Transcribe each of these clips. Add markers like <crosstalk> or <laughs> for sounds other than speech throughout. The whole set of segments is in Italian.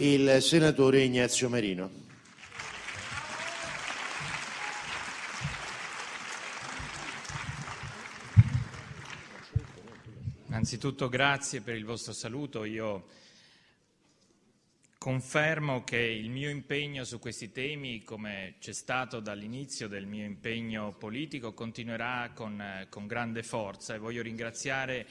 il senatore Ignazio Marino. Innanzitutto grazie per il vostro saluto. Io confermo che il mio impegno su questi temi, come c'è stato dall'inizio del mio impegno politico, continuerà con, con grande forza e voglio ringraziare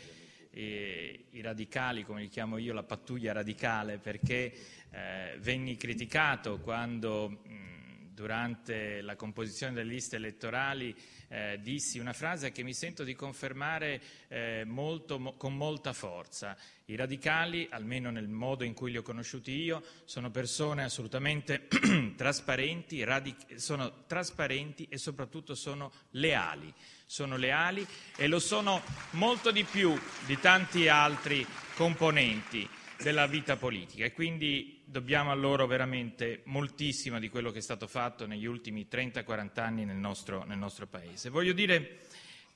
eh, i radicali, come li chiamo io, la pattuglia radicale, perché eh, venni criticato quando mm, durante la composizione delle liste elettorali eh, dissi una frase che mi sento di confermare eh, molto, mo, con molta forza. I radicali, almeno nel modo in cui li ho conosciuti io, sono persone assolutamente <clears throat> trasparenti, radic- sono trasparenti e soprattutto sono leali. Sono leali e lo sono molto di più di tanti altri componenti della vita politica e quindi dobbiamo a loro veramente moltissimo di quello che è stato fatto negli ultimi 30-40 anni nel nostro, nel nostro, Paese. Voglio dire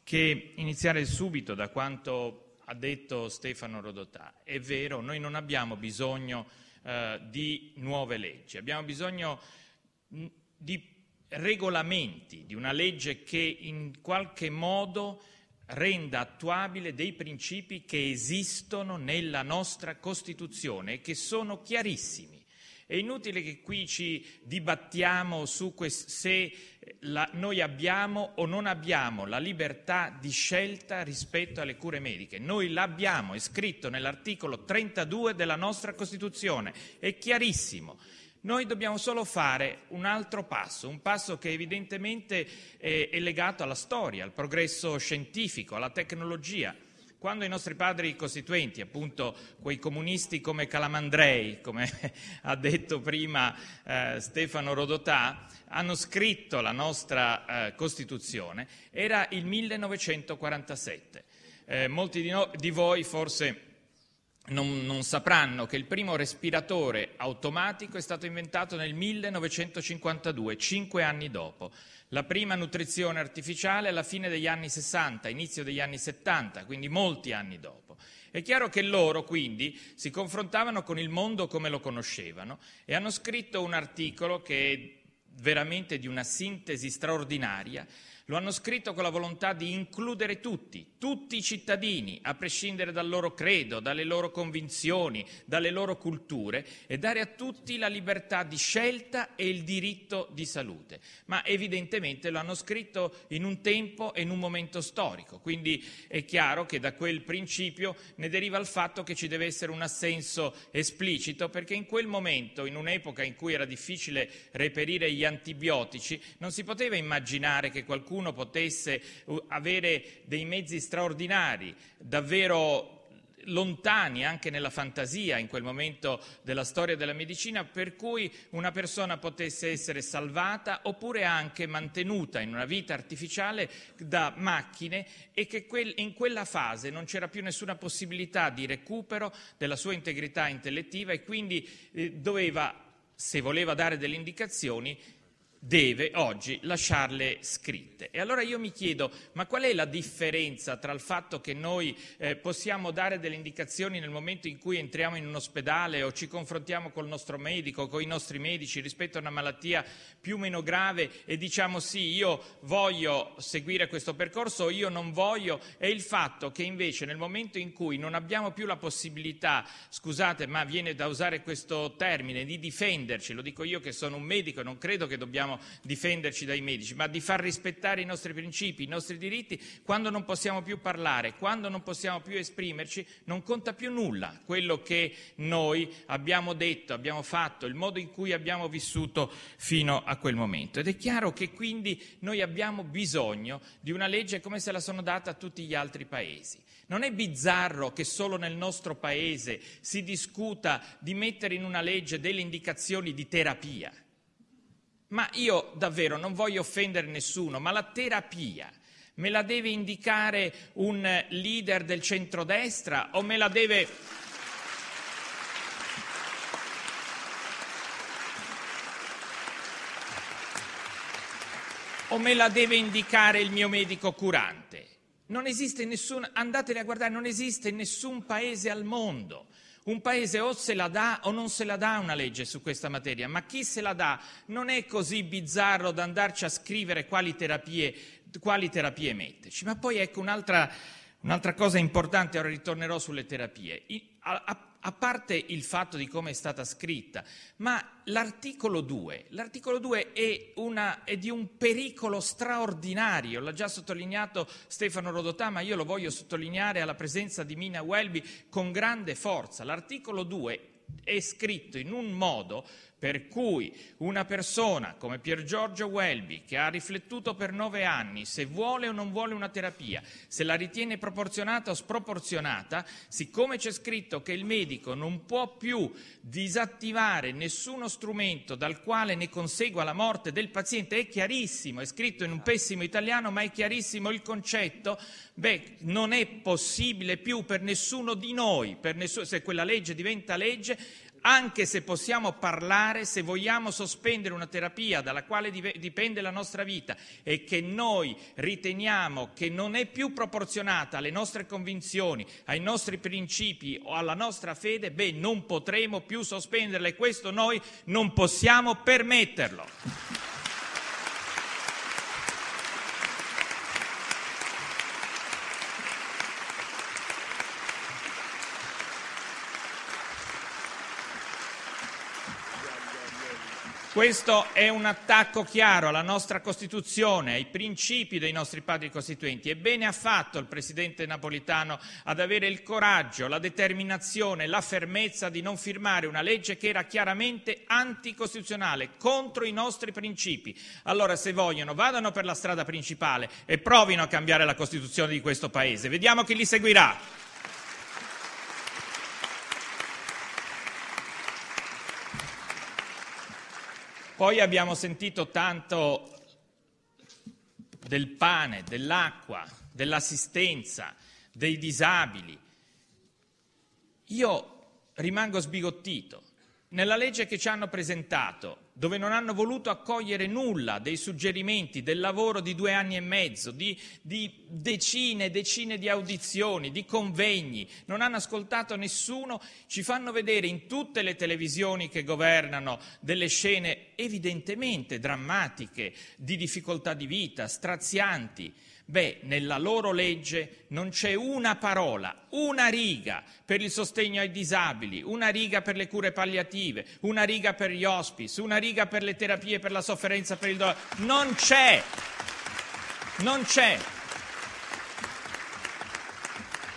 che iniziare subito da quanto ha detto Stefano Rodotà. È vero, noi non abbiamo bisogno eh, di nuove leggi, abbiamo bisogno di regolamenti, di una legge che in qualche modo renda attuabile dei principi che esistono nella nostra Costituzione e che sono chiarissimi. È inutile che qui ci dibattiamo su quest- se la- noi abbiamo o non abbiamo la libertà di scelta rispetto alle cure mediche. Noi l'abbiamo, è scritto nell'articolo 32 della nostra Costituzione, è chiarissimo. Noi dobbiamo solo fare un altro passo, un passo che evidentemente è legato alla storia, al progresso scientifico, alla tecnologia. Quando i nostri padri costituenti, appunto quei comunisti come Calamandrei, come <laughs> ha detto prima eh, Stefano Rodotà, hanno scritto la nostra eh, Costituzione, era il 1947. Eh, molti di, no, di voi forse non, non, sapranno che il primo respiratore automatico è stato inventato nel 1952, cinque anni dopo. La prima nutrizione artificiale alla fine degli anni 60, inizio degli anni 70, quindi molti anni dopo. È chiaro che loro quindi si confrontavano con il mondo come lo conoscevano e hanno scritto un articolo che è veramente di una sintesi straordinaria lo hanno scritto con la volontà di includere tutti, tutti i cittadini, a prescindere dal loro credo, dalle loro convinzioni, dalle loro culture, e dare a tutti la libertà di scelta e il diritto di salute. Ma evidentemente lo hanno scritto in un tempo e in un momento storico, quindi è chiaro che da quel principio ne deriva il fatto che ci deve essere un assenso esplicito, perché in quel momento, in un'epoca in cui era difficile reperire gli antibiotici, non si poteva immaginare che qualcuno qualcuno potesse uh, avere dei mezzi straordinari, davvero lontani anche nella fantasia in quel momento della storia della medicina, per cui una persona potesse essere salvata oppure anche mantenuta in una vita artificiale da macchine e che in quella fase non c'era più nessuna possibilità di recupero della sua integrità intellettiva e quindi eh, doveva, se voleva dare delle indicazioni, deve oggi lasciarle scritte. E allora io mi chiedo, ma qual è la differenza tra il fatto che noi eh, possiamo dare delle indicazioni nel momento in cui entriamo in un ospedale o ci confrontiamo col nostro medico, con i nostri medici rispetto a una malattia più o meno grave e diciamo sì, io voglio seguire questo percorso o io non voglio, e il fatto che invece nel momento in cui non abbiamo più la possibilità, scusate ma viene da usare questo termine, di difenderci, lo dico io che sono un medico e non credo che dobbiamo possiamo difenderci dai medici, ma di far rispettare i nostri principi, i nostri diritti, quando non possiamo più parlare, quando non possiamo più esprimerci, non conta più nulla quello che noi abbiamo detto, abbiamo fatto, il modo in cui abbiamo vissuto fino a quel momento. Ed è chiaro che quindi noi abbiamo bisogno di una legge come se la sono data a tutti gli altri paesi. Non è bizzarro che solo nel nostro paese si discuta di mettere in una legge delle indicazioni di terapia. Ma io davvero non voglio offendere nessuno, ma la terapia me la deve indicare un leader del centrodestra o me la deve... o me la deve indicare il mio medico curante? Non esiste nessun, andatele a guardare, non esiste nessun paese al mondo un paese o se la dà o non se la dà una legge su questa materia, ma chi se la dà non è così bizzarro da andarci a scrivere quali terapie, quali terapie metterci. Ma poi ecco un'altra, un'altra cosa importante, ora ritornerò sulle terapie. I, a, a, a parte il fatto di come è stata scritta, ma l'articolo 2, l'articolo 2 è, una, è, di un pericolo straordinario, l'ha già sottolineato Stefano Rodotà, ma io lo voglio sottolineare alla presenza di Mina Welby con grande forza. L'articolo 2 è scritto in un modo per cui una persona come Pier Giorgio Welby, che ha riflettuto per nove anni se vuole o non vuole una terapia, se la ritiene proporzionata o sproporzionata, siccome c'è scritto che il medico non può più disattivare nessuno strumento dal quale ne consegua la morte del paziente, è chiarissimo, è scritto in un pessimo italiano, ma è chiarissimo il concetto, beh, non è possibile più per nessuno di noi, nessuno, se quella legge diventa legge, anche se possiamo parlare, se vogliamo sospendere una terapia dalla quale dipende la nostra vita e che noi riteniamo che non è più proporzionata alle nostre convinzioni, ai nostri principi o alla nostra fede, beh, non potremo più sospenderla e questo noi non possiamo permetterlo. Questo è un attacco chiaro alla nostra Costituzione, ai principi dei nostri padri costituenti e bene ha fatto il Presidente Napolitano ad avere il coraggio, la determinazione, la fermezza di non firmare una legge che era chiaramente anticostituzionale, contro i nostri principi. Allora se vogliono vadano per la strada principale e provino a cambiare la Costituzione di questo Paese. Vediamo chi li seguirà. Poi abbiamo sentito tanto del pane, dell'acqua, dell'assistenza, dei disabili. Io rimango sbigottito. Nella legge che ci hanno presentato dove non hanno voluto accogliere nulla dei suggerimenti, del lavoro di due anni e mezzo, di, di decine e decine di audizioni, di convegni, non hanno ascoltato nessuno, ci fanno vedere in tutte le televisioni che governano delle scene evidentemente drammatiche, di difficoltà di vita, strazianti Beh, nella loro legge non c'è una parola, una riga per il sostegno ai disabili, una riga per le cure palliative, una riga per gli hospice, una riga per le terapie per la sofferenza, per il dolore. Non c'è! Non c'è!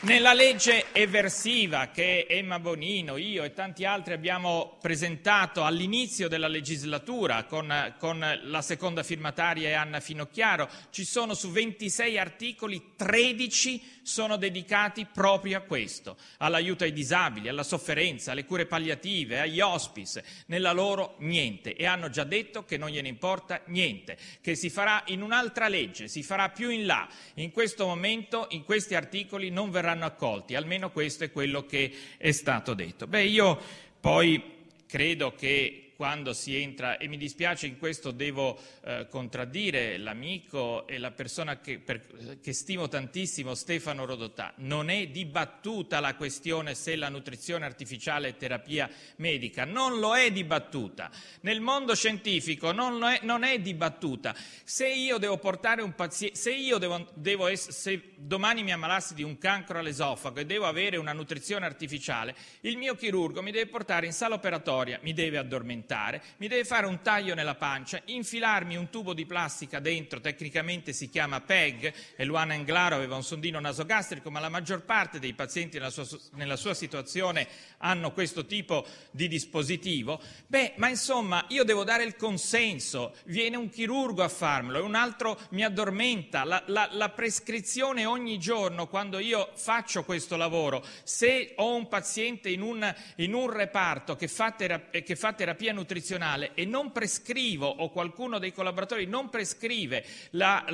Nella legge eversiva che Emma Bonino, io e tanti altri abbiamo presentato all'inizio della legislatura con, con la seconda firmataria e Anna Finocchiaro, ci sono su 26 articoli 13 sono dedicati proprio a questo, all'aiuto ai disabili, alla sofferenza, alle cure palliative, agli hospice, nella loro niente. E hanno già detto che non gliene importa niente, che si farà in un'altra legge, si farà più in là. In questo momento, in questi articoli non verranno accolti, almeno questo è quello che è stato detto. Beh, io poi credo che quando si entra, e mi dispiace in questo devo eh, contraddire l'amico e la persona che, per, che stimo tantissimo, Stefano Rodotà, non è dibattuta la questione se la nutrizione artificiale è terapia medica, non lo è dibattuta, nel mondo scientifico non, è, non è, dibattuta, se io devo portare un paziente, se io devo, devo es- se domani mi ammalassi di un cancro all'esofago e devo avere una nutrizione artificiale, il mio chirurgo mi deve portare in sala operatoria, mi deve addormentare alimentare, mi deve fare un taglio nella pancia, infilarmi un tubo di plastica dentro, tecnicamente si chiama PEG, e Luana Englaro aveva un sondino nasogastrico, ma la maggior parte dei pazienti nella sua, nella sua situazione hanno questo tipo di dispositivo. Beh, ma insomma, io devo dare il consenso, viene un chirurgo a farmelo, e un altro mi addormenta, la, la, la prescrizione ogni giorno quando io faccio questo lavoro, se ho un paziente in un, in un reparto che fa, terapia, che fa terapia nutrizionale e non prescrivo o qualcuno dei collaboratori non prescrive la,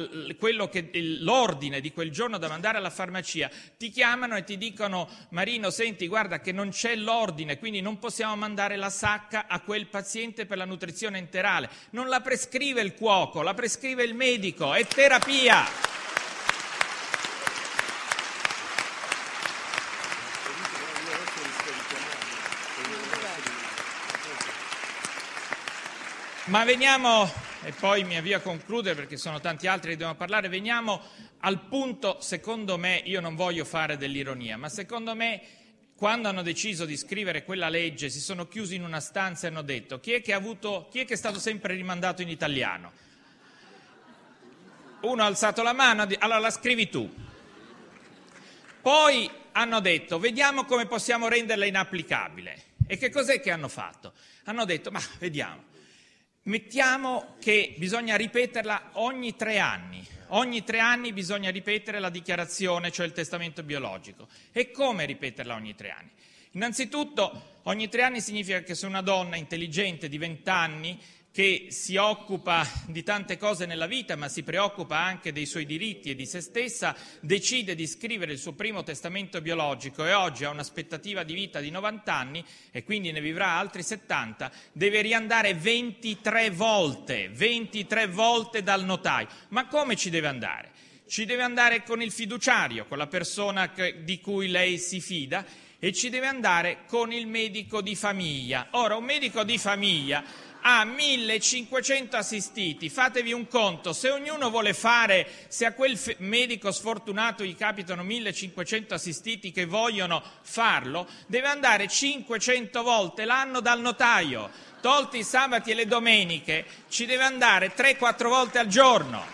che, l'ordine di quel giorno da mandare alla farmacia, ti chiamano e ti dicono Marino, senti, guarda che non c'è l'ordine, quindi non possiamo mandare la sacca a quel paziente per la nutrizione interale. Non la prescrive il cuoco, la prescrive il medico, è terapia. Ma veniamo, e poi mi avvio a concludere perché sono tanti altri che devono parlare, veniamo al punto, secondo me, io non voglio fare dell'ironia, ma secondo me quando hanno deciso di scrivere quella legge si sono chiusi in una stanza e hanno detto chi è che, avuto, chi è, che è stato sempre rimandato in italiano? Uno ha alzato la mano, allora la scrivi tu. Poi hanno detto vediamo come possiamo renderla inapplicabile. E che cos'è che hanno fatto? Hanno detto ma vediamo Mettiamo che bisogna ripeterla ogni tre anni. Ogni tre anni bisogna ripetere la dichiarazione, cioè il testamento biologico. E come ripeterla ogni tre anni? Innanzitutto, ogni tre anni significa che se una donna intelligente di 20 anni che si occupa di tante cose nella vita, ma si preoccupa anche dei suoi diritti e di se stessa, decide di scrivere il suo primo testamento biologico e oggi ha un'aspettativa di vita di 90 anni e quindi ne vivrà altri 70, deve riandare 23 volte, 23 volte dal notaio. Ma come ci deve andare? Ci deve andare con il fiduciario, con la persona che, di cui lei si fida e ci deve andare con il medico di famiglia. Ora, un medico di famiglia ha 1500 assistiti, fatevi un conto, se ognuno vuole fare, se a quel medico sfortunato gli capitano 1500 assistiti che vogliono farlo, deve andare 500 volte l'anno dal notaio, tolti i sabati e le domeniche, ci deve andare 3-4 volte al giorno.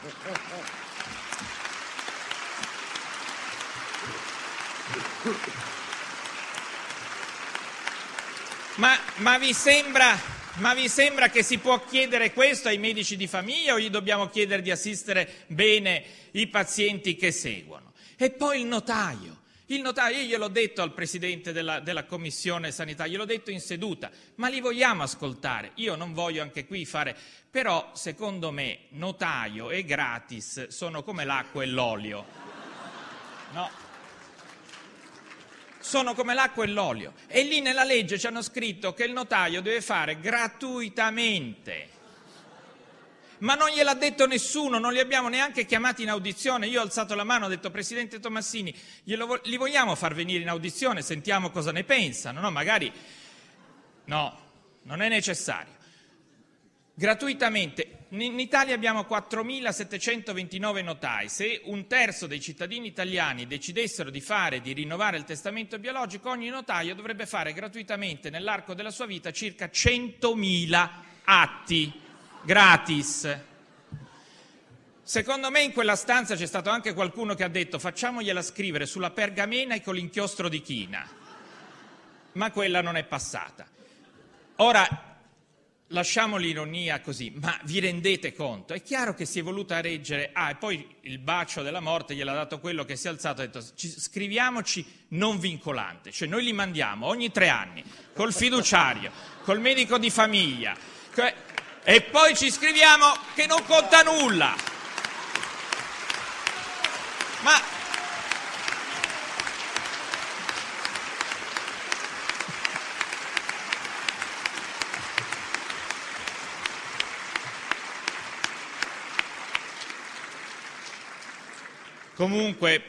Ma, ma vi sembra... Ma vi sembra che si può chiedere questo ai medici di famiglia o gli dobbiamo chiedere di assistere bene i pazienti che seguono? E poi il notaio. Il notaio, io gliel'ho detto al Presidente della, della Commissione Sanità, gliel'ho detto in seduta, ma li vogliamo ascoltare? Io non voglio anche qui fare... Però, secondo me, notaio e gratis sono come l'acqua e l'olio. No? sono come l'acqua e l'olio. E lì nella legge ci hanno scritto che il notaio deve fare gratuitamente. Ma non gliel'ha detto nessuno, non li abbiamo neanche chiamati in audizione. Io ho alzato la mano, ho detto, Presidente Tommassini, glielo, li vogliamo far venire in audizione, sentiamo cosa ne pensano. No, magari... No, non è necessario gratuitamente in Italia abbiamo 4.729 notai. Se un terzo dei cittadini italiani decidessero di fare, di rinnovare il testamento biologico, ogni notaio dovrebbe fare gratuitamente nell'arco della sua vita circa 100.000 atti gratis. Secondo me in quella stanza c'è stato anche qualcuno che ha detto facciamogliela scrivere sulla pergamena e con l'inchiostro di china, ma quella non è passata. Ora, Lasciamo l'ironia così, ma vi rendete conto? È chiaro che si è voluta reggere, ah, e poi il bacio della morte gliel'ha dato quello che si è alzato e ha detto scriviamoci non vincolante, cioè noi li mandiamo ogni tre anni col fiduciario, col medico di famiglia cioè, e poi ci scriviamo che non conta nulla. Ma Comunque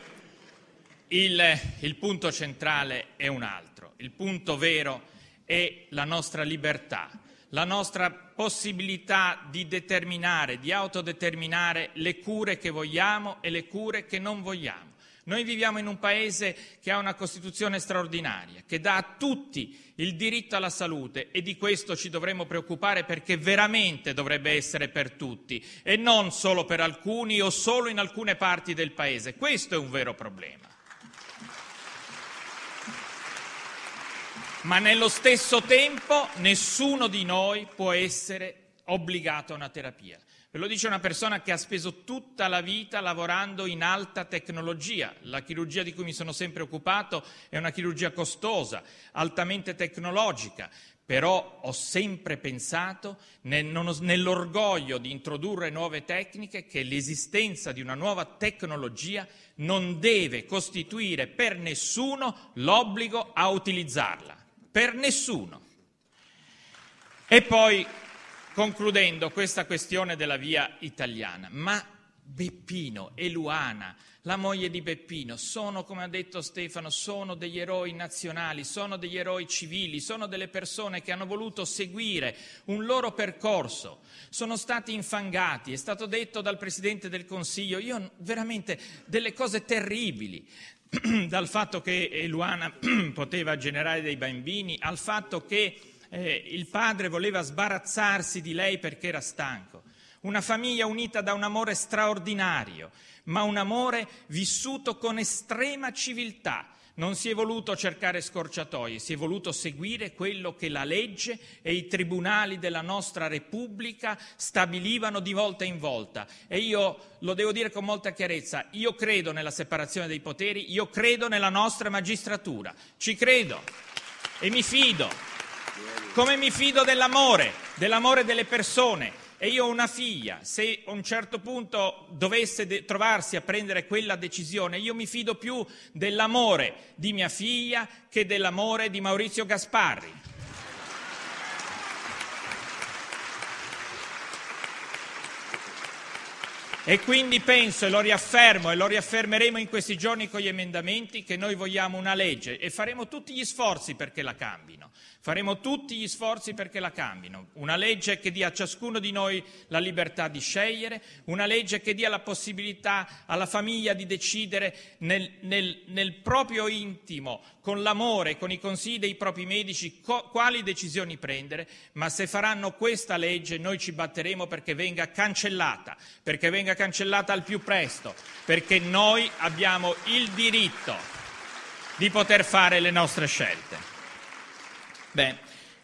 il, il punto centrale è un altro, il punto vero è la nostra libertà, la nostra possibilità di determinare, di autodeterminare le cure che vogliamo e le cure che non vogliamo. Noi viviamo in un paese che ha una Costituzione straordinaria, che dà a tutti il diritto alla salute e di questo ci dovremmo preoccupare perché veramente dovrebbe essere per tutti e non solo per alcuni o solo in alcune parti del paese. Questo è un vero problema. Ma nello stesso tempo nessuno di noi può essere obbligato a una terapia. Ve lo dice una persona che ha speso tutta la vita lavorando in alta tecnologia. La chirurgia di cui mi sono sempre occupato è una chirurgia costosa, altamente tecnologica, però ho sempre pensato nell'orgoglio di introdurre nuove tecniche che l'esistenza di una nuova tecnologia non deve costituire per nessuno l'obbligo a utilizzarla. Per nessuno. E poi concludendo questa questione della via italiana, ma Beppino e Luana, la moglie di Beppino, sono, come ha detto Stefano, sono degli eroi nazionali, sono degli eroi civili, sono delle persone che hanno voluto seguire un loro percorso, sono stati infangati, è stato detto dal Presidente del Consiglio, io veramente delle cose terribili, <clears throat> dal fatto che eh, Luana <clears throat> poteva generare dei bambini, al fatto che eh, il padre voleva sbarazzarsi di lei perché era stanco. Una famiglia unita da un amore straordinario, ma un amore vissuto con estrema civiltà. Non si è voluto cercare scorciatoie, si è voluto seguire quello che la legge e i tribunali della nostra Repubblica stabilivano di volta in volta. E io lo devo dire con molta chiarezza, io credo nella separazione dei poteri, io credo nella nostra magistratura, ci credo e mi fido come mi fido dell'amore, dell'amore delle persone. E io ho una figlia, se a un certo punto dovesse de- trovarsi a prendere quella decisione, io mi fido più dell'amore di mia figlia che dell'amore di Maurizio Gasparri. E quindi penso, e lo riaffermo, e lo riaffermeremo in questi giorni con gli emendamenti, che noi vogliamo una legge e faremo tutti gli sforzi perché la cambino. Faremo tutti gli sforzi perché la cambino. Una legge che dia a ciascuno di noi la libertà di scegliere, una legge che dia la possibilità alla famiglia di decidere nel, nel, nel proprio intimo, con l'amore, con i consigli dei propri medici, co- quali decisioni prendere, ma se faranno questa legge noi ci batteremo perché venga cancellata, perché venga cancellata al più presto, perché noi abbiamo il diritto di poter fare le nostre scelte. Beh,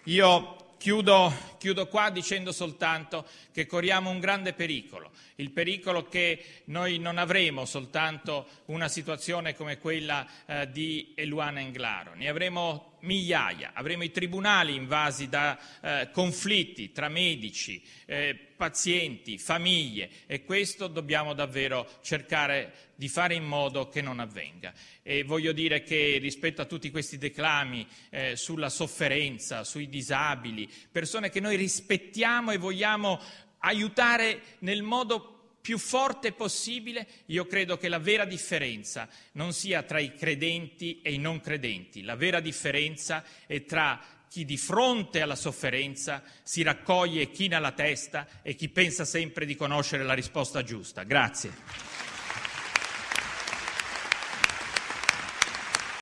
io chiudo, chiudo qua dicendo soltanto che corriamo un grande pericolo, il pericolo che noi non avremo soltanto una situazione come quella eh, di Eluana Englaro, ne avremo migliaia, avremo i tribunali invasi da eh, conflitti tra medici, eh, pazienti, famiglie e questo dobbiamo davvero cercare di fare in modo che non avvenga. E voglio dire che rispetto a tutti questi declami eh, sulla sofferenza, sui disabili, persone che noi rispettiamo e vogliamo aiutare nel modo più più forte possibile, io credo che la vera differenza non sia tra i credenti e i non credenti, la vera differenza è tra chi di fronte alla sofferenza si raccoglie e china la testa e chi pensa sempre di conoscere la risposta giusta. Grazie.